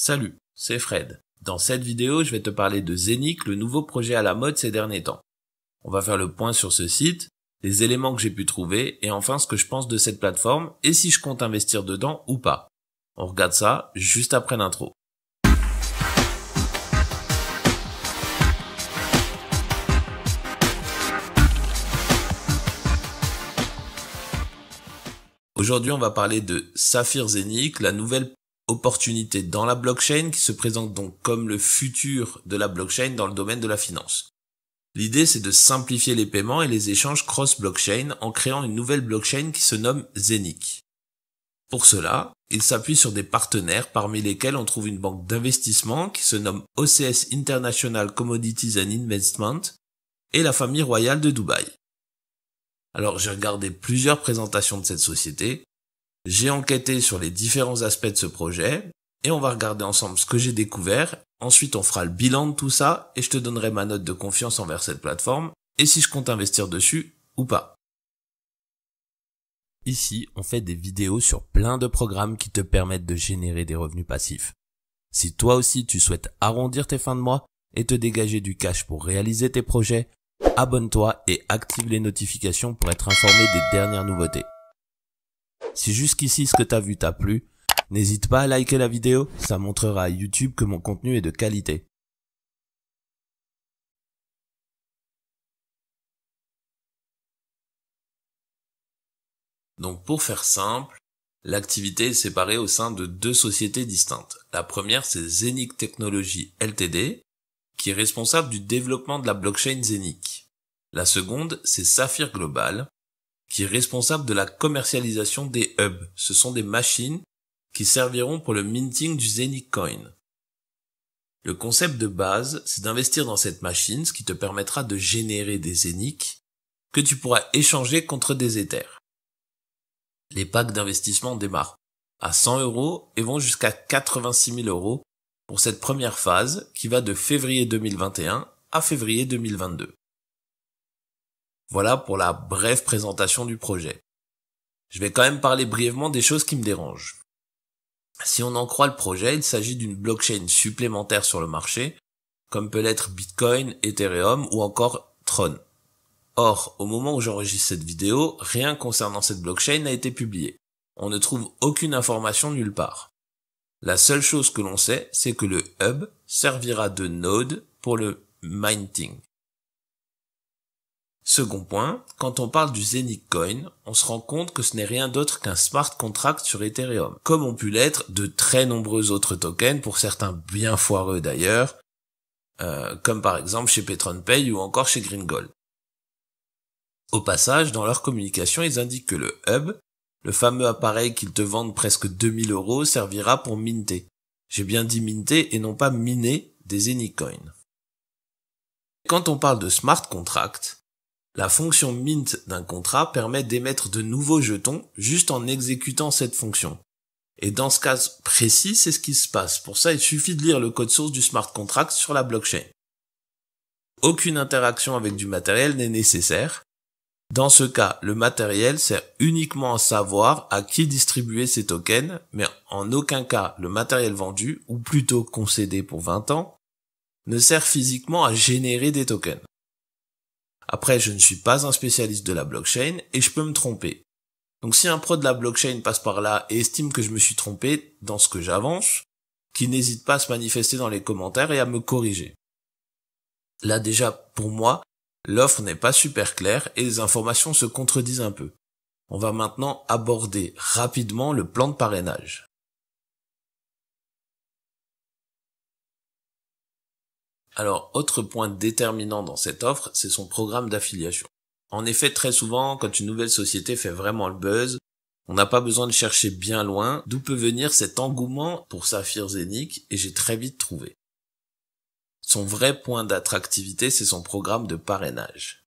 Salut, c'est Fred. Dans cette vidéo, je vais te parler de Zenic, le nouveau projet à la mode ces derniers temps. On va faire le point sur ce site, les éléments que j'ai pu trouver et enfin ce que je pense de cette plateforme et si je compte investir dedans ou pas. On regarde ça juste après l'intro. Aujourd'hui, on va parler de Saphir Zenic, la nouvelle Opportunités dans la blockchain qui se présente donc comme le futur de la blockchain dans le domaine de la finance. L'idée c'est de simplifier les paiements et les échanges cross-blockchain en créant une nouvelle blockchain qui se nomme Zenic. Pour cela, il s'appuie sur des partenaires parmi lesquels on trouve une banque d'investissement qui se nomme OCS International Commodities and Investment et la famille royale de Dubaï. Alors j'ai regardé plusieurs présentations de cette société j'ai enquêté sur les différents aspects de ce projet et on va regarder ensemble ce que j'ai découvert. Ensuite, on fera le bilan de tout ça et je te donnerai ma note de confiance envers cette plateforme et si je compte investir dessus ou pas. Ici, on fait des vidéos sur plein de programmes qui te permettent de générer des revenus passifs. Si toi aussi tu souhaites arrondir tes fins de mois et te dégager du cash pour réaliser tes projets, abonne-toi et active les notifications pour être informé des dernières nouveautés. Si jusqu'ici ce que t'as vu t'a plu, n'hésite pas à liker la vidéo, ça montrera à YouTube que mon contenu est de qualité. Donc pour faire simple, l'activité est séparée au sein de deux sociétés distinctes. La première c'est Zenic Technologies LTD, qui est responsable du développement de la blockchain Zenic. La seconde c'est Saphir Global, qui est responsable de la commercialisation des hubs. Ce sont des machines qui serviront pour le minting du Zenith Coin. Le concept de base, c'est d'investir dans cette machine, ce qui te permettra de générer des zéniques que tu pourras échanger contre des éthers. Les packs d'investissement démarrent à 100 euros et vont jusqu'à 86 000 euros pour cette première phase qui va de février 2021 à février 2022. Voilà pour la brève présentation du projet. Je vais quand même parler brièvement des choses qui me dérangent. Si on en croit le projet, il s'agit d'une blockchain supplémentaire sur le marché, comme peut l'être Bitcoin, Ethereum ou encore Tron. Or, au moment où j'enregistre cette vidéo, rien concernant cette blockchain n'a été publié. On ne trouve aucune information nulle part. La seule chose que l'on sait, c'est que le hub servira de node pour le mining. Second point, quand on parle du Zenith on se rend compte que ce n'est rien d'autre qu'un smart contract sur Ethereum, comme ont pu l'être de très nombreux autres tokens, pour certains bien foireux d'ailleurs, euh, comme par exemple chez Petron Pay ou encore chez Gringold. Au passage, dans leur communication, ils indiquent que le hub, le fameux appareil qu'ils te vendent presque 2000 euros, servira pour minter. J'ai bien dit minter et non pas miner des Zenith Quand on parle de smart contract, la fonction mint d'un contrat permet d'émettre de nouveaux jetons juste en exécutant cette fonction. Et dans ce cas précis, c'est ce qui se passe. Pour ça, il suffit de lire le code source du smart contract sur la blockchain. Aucune interaction avec du matériel n'est nécessaire. Dans ce cas, le matériel sert uniquement à savoir à qui distribuer ces tokens, mais en aucun cas le matériel vendu, ou plutôt concédé pour 20 ans, ne sert physiquement à générer des tokens. Après, je ne suis pas un spécialiste de la blockchain et je peux me tromper. Donc si un pro de la blockchain passe par là et estime que je me suis trompé dans ce que j'avance, qu'il n'hésite pas à se manifester dans les commentaires et à me corriger. Là déjà, pour moi, l'offre n'est pas super claire et les informations se contredisent un peu. On va maintenant aborder rapidement le plan de parrainage. Alors, autre point déterminant dans cette offre, c'est son programme d'affiliation. En effet, très souvent, quand une nouvelle société fait vraiment le buzz, on n'a pas besoin de chercher bien loin d'où peut venir cet engouement pour Saphir Zénic et j'ai très vite trouvé. Son vrai point d'attractivité, c'est son programme de parrainage.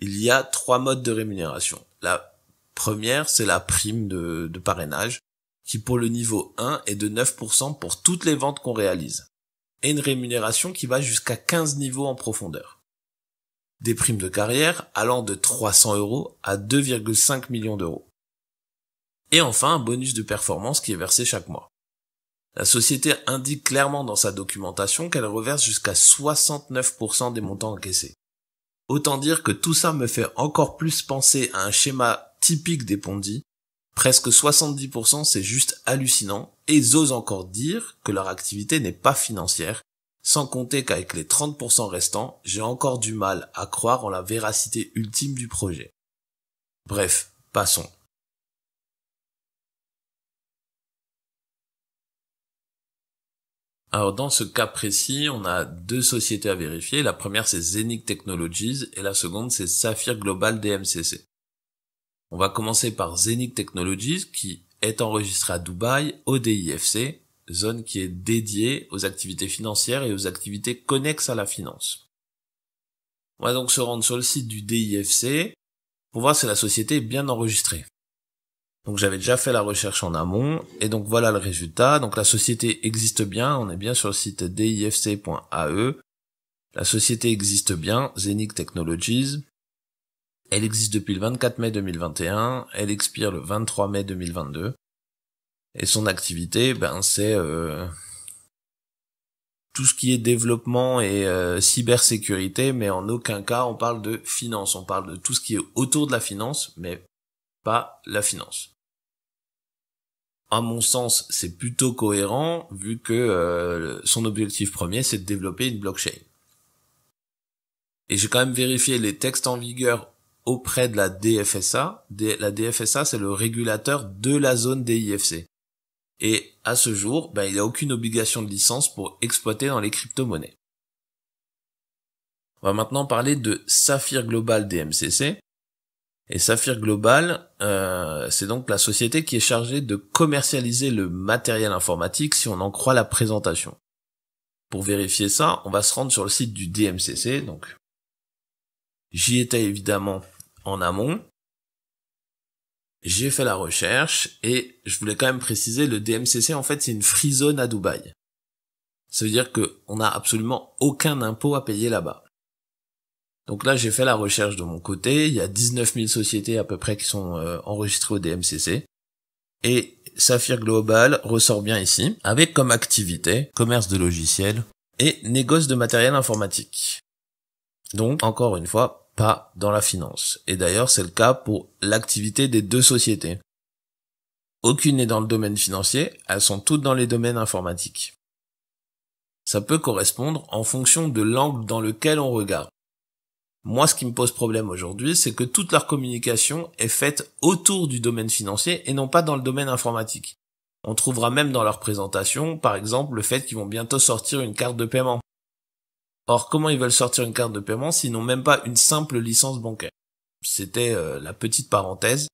Il y a trois modes de rémunération. La première, c'est la prime de, de, parrainage, qui pour le niveau 1 est de 9% pour toutes les ventes qu'on réalise et une rémunération qui va jusqu'à 15 niveaux en profondeur. Des primes de carrière allant de 300 euros à 2,5 millions d'euros. Et enfin, un bonus de performance qui est versé chaque mois. La société indique clairement dans sa documentation qu'elle reverse jusqu'à 69% des montants encaissés. Autant dire que tout ça me fait encore plus penser à un schéma typique des Pondis, Presque 70%, c'est juste hallucinant, et ils osent encore dire que leur activité n'est pas financière, sans compter qu'avec les 30% restants, j'ai encore du mal à croire en la véracité ultime du projet. Bref, passons. Alors dans ce cas précis, on a deux sociétés à vérifier. La première c'est Zenith Technologies et la seconde c'est Saphir Global DMCC. On va commencer par ZENIC Technologies qui est enregistré à Dubaï au DIFC, zone qui est dédiée aux activités financières et aux activités connexes à la finance. On va donc se rendre sur le site du DIFC pour voir si la société est bien enregistrée. Donc j'avais déjà fait la recherche en amont et donc voilà le résultat. Donc la société existe bien, on est bien sur le site difc.ae. La société existe bien, ZENIC Technologies. Elle existe depuis le 24 mai 2021, elle expire le 23 mai 2022. Et son activité, ben c'est euh, tout ce qui est développement et euh, cybersécurité, mais en aucun cas on parle de finance, on parle de tout ce qui est autour de la finance, mais pas la finance. À mon sens, c'est plutôt cohérent vu que euh, son objectif premier, c'est de développer une blockchain. Et j'ai quand même vérifié les textes en vigueur auprès de la DFSA. la DFSA, c'est le régulateur de la zone DIFC. Et à ce jour, ben, il n'y a aucune obligation de licence pour exploiter dans les crypto-monnaies. On va maintenant parler de Saphir Global DMCC. Et Saphir Global, euh, c'est donc la société qui est chargée de commercialiser le matériel informatique si on en croit la présentation. Pour vérifier ça, on va se rendre sur le site du DMCC. Donc, j'y étais évidemment en amont. J'ai fait la recherche et je voulais quand même préciser, le DMCC en fait c'est une free zone à Dubaï. Ça veut dire qu'on n'a absolument aucun impôt à payer là-bas. Donc là j'ai fait la recherche de mon côté, il y a 19 000 sociétés à peu près qui sont euh, enregistrées au DMCC. Et Saphir Global ressort bien ici, avec comme activité commerce de logiciels et négoce de matériel informatique. Donc, encore une fois, pas dans la finance. Et d'ailleurs, c'est le cas pour l'activité des deux sociétés. Aucune n'est dans le domaine financier, elles sont toutes dans les domaines informatiques. Ça peut correspondre en fonction de l'angle dans lequel on regarde. Moi, ce qui me pose problème aujourd'hui, c'est que toute leur communication est faite autour du domaine financier et non pas dans le domaine informatique. On trouvera même dans leur présentation, par exemple, le fait qu'ils vont bientôt sortir une carte de paiement. Or, comment ils veulent sortir une carte de paiement s'ils n'ont même pas une simple licence bancaire C'était euh, la petite parenthèse,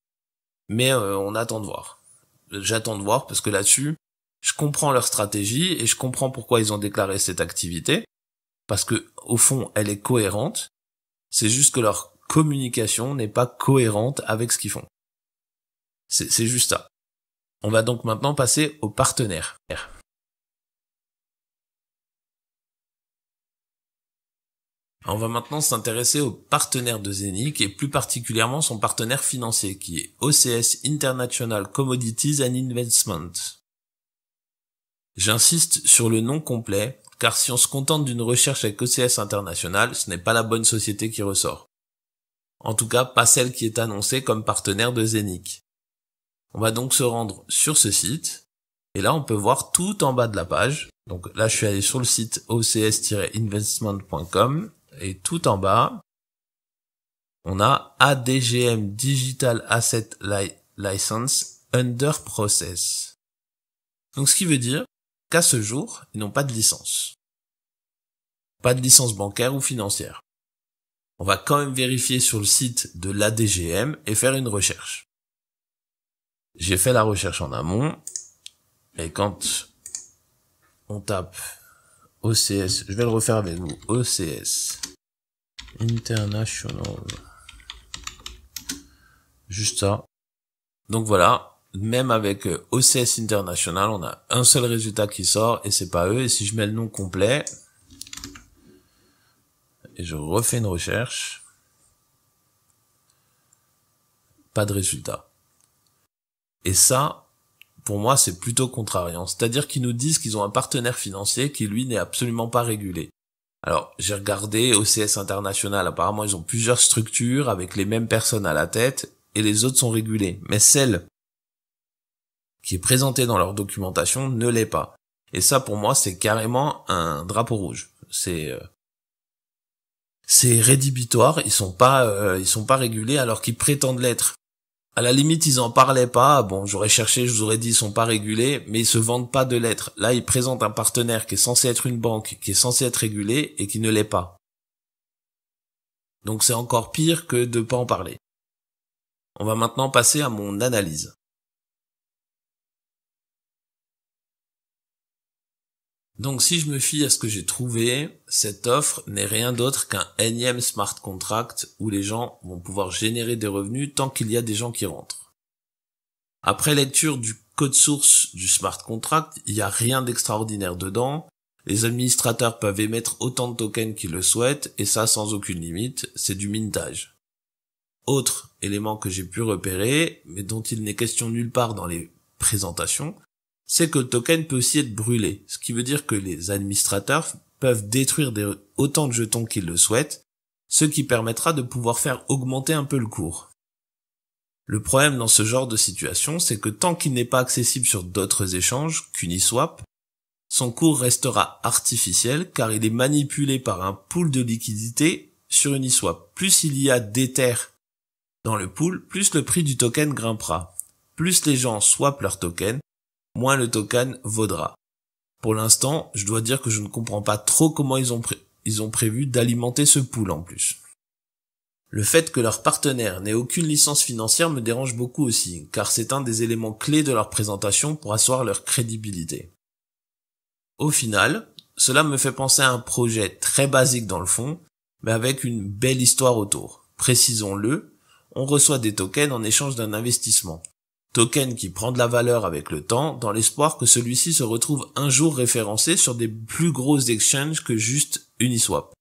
mais euh, on attend de voir. J'attends de voir parce que là-dessus, je comprends leur stratégie et je comprends pourquoi ils ont déclaré cette activité, parce que au fond, elle est cohérente. C'est juste que leur communication n'est pas cohérente avec ce qu'ils font. C'est juste ça. On va donc maintenant passer aux partenaires. On va maintenant s'intéresser au partenaire de Zenic et plus particulièrement son partenaire financier qui est OCS International Commodities and Investment. J'insiste sur le nom complet car si on se contente d'une recherche avec OCS International, ce n'est pas la bonne société qui ressort. En tout cas, pas celle qui est annoncée comme partenaire de Zenic. On va donc se rendre sur ce site et là on peut voir tout en bas de la page. Donc là je suis allé sur le site ocs-investment.com et tout en bas, on a ADGM Digital Asset License Under Process. Donc ce qui veut dire qu'à ce jour, ils n'ont pas de licence. Pas de licence bancaire ou financière. On va quand même vérifier sur le site de l'ADGM et faire une recherche. J'ai fait la recherche en amont et quand on tape OCS. Je vais le refaire avec vous. OCS. International. Juste ça. Donc voilà. Même avec euh, OCS International, on a un seul résultat qui sort et c'est pas eux. Et si je mets le nom complet et je refais une recherche, pas de résultat. Et ça, pour moi, c'est plutôt contrariant. C'est-à-dire qu'ils nous disent qu'ils ont un partenaire financier qui, lui, n'est absolument pas régulé. Alors, j'ai regardé OCS International, apparemment, ils ont plusieurs structures avec les mêmes personnes à la tête, et les autres sont régulés. Mais celle qui est présentée dans leur documentation ne l'est pas. Et ça, pour moi, c'est carrément un drapeau rouge. C'est... Euh, c'est rédhibitoire, ils sont pas euh, ils sont pas régulés alors qu'ils prétendent l'être. À la limite, ils en parlaient pas. Bon, j'aurais cherché, je vous aurais dit, ils sont pas régulés, mais ils se vendent pas de lettres. Là, ils présentent un partenaire qui est censé être une banque, qui est censé être régulé et qui ne l'est pas. Donc c'est encore pire que de pas en parler. On va maintenant passer à mon analyse. Donc si je me fie à ce que j'ai trouvé, cette offre n'est rien d'autre qu'un énième smart contract où les gens vont pouvoir générer des revenus tant qu'il y a des gens qui rentrent. Après lecture du code source du smart contract, il n'y a rien d'extraordinaire dedans. Les administrateurs peuvent émettre autant de tokens qu'ils le souhaitent, et ça sans aucune limite, c'est du mintage. Autre élément que j'ai pu repérer, mais dont il n'est question nulle part dans les présentations, c'est que le token peut aussi être brûlé, ce qui veut dire que les administrateurs peuvent détruire autant de jetons qu'ils le souhaitent, ce qui permettra de pouvoir faire augmenter un peu le cours. Le problème dans ce genre de situation, c'est que tant qu'il n'est pas accessible sur d'autres échanges qu'Uniswap, son cours restera artificiel car il est manipulé par un pool de liquidités sur Uniswap. Plus il y a d'Ether dans le pool, plus le prix du token grimpera. Plus les gens swappent leur token, moins le token vaudra. Pour l'instant, je dois dire que je ne comprends pas trop comment ils ont, ils ont prévu d'alimenter ce pool en plus. Le fait que leur partenaire n'ait aucune licence financière me dérange beaucoup aussi, car c'est un des éléments clés de leur présentation pour asseoir leur crédibilité. Au final, cela me fait penser à un projet très basique dans le fond, mais avec une belle histoire autour. Précisons-le, on reçoit des tokens en échange d'un investissement, token qui prend de la valeur avec le temps dans l'espoir que celui-ci se retrouve un jour référencé sur des plus grosses exchanges que juste Uniswap.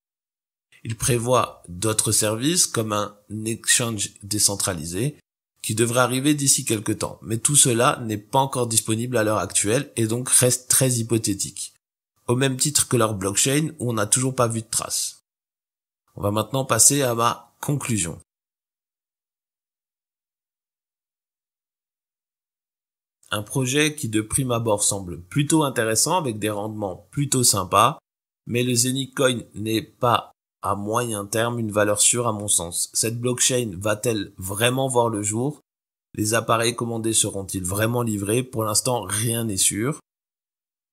Il prévoit d'autres services comme un exchange décentralisé qui devrait arriver d'ici quelques temps, mais tout cela n'est pas encore disponible à l'heure actuelle et donc reste très hypothétique. Au même titre que leur blockchain où on n'a toujours pas vu de traces. On va maintenant passer à ma conclusion. un projet qui de prime abord semble plutôt intéressant avec des rendements plutôt sympas, mais le Zenicoin n'est pas à moyen terme une valeur sûre à mon sens. Cette blockchain va-t-elle vraiment voir le jour Les appareils commandés seront-ils vraiment livrés Pour l'instant, rien n'est sûr.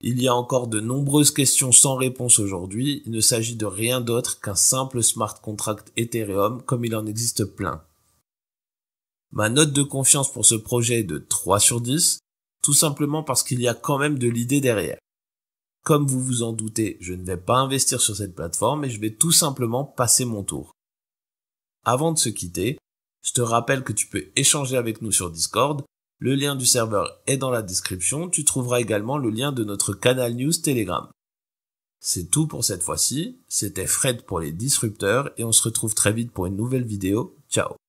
Il y a encore de nombreuses questions sans réponse aujourd'hui. Il ne s'agit de rien d'autre qu'un simple smart contract Ethereum comme il en existe plein. Ma note de confiance pour ce projet est de 3 sur 10 tout simplement parce qu'il y a quand même de l'idée derrière. Comme vous vous en doutez, je ne vais pas investir sur cette plateforme et je vais tout simplement passer mon tour. Avant de se quitter, je te rappelle que tu peux échanger avec nous sur Discord. Le lien du serveur est dans la description. Tu trouveras également le lien de notre canal news Telegram. C'est tout pour cette fois-ci. C'était Fred pour les disrupteurs et on se retrouve très vite pour une nouvelle vidéo. Ciao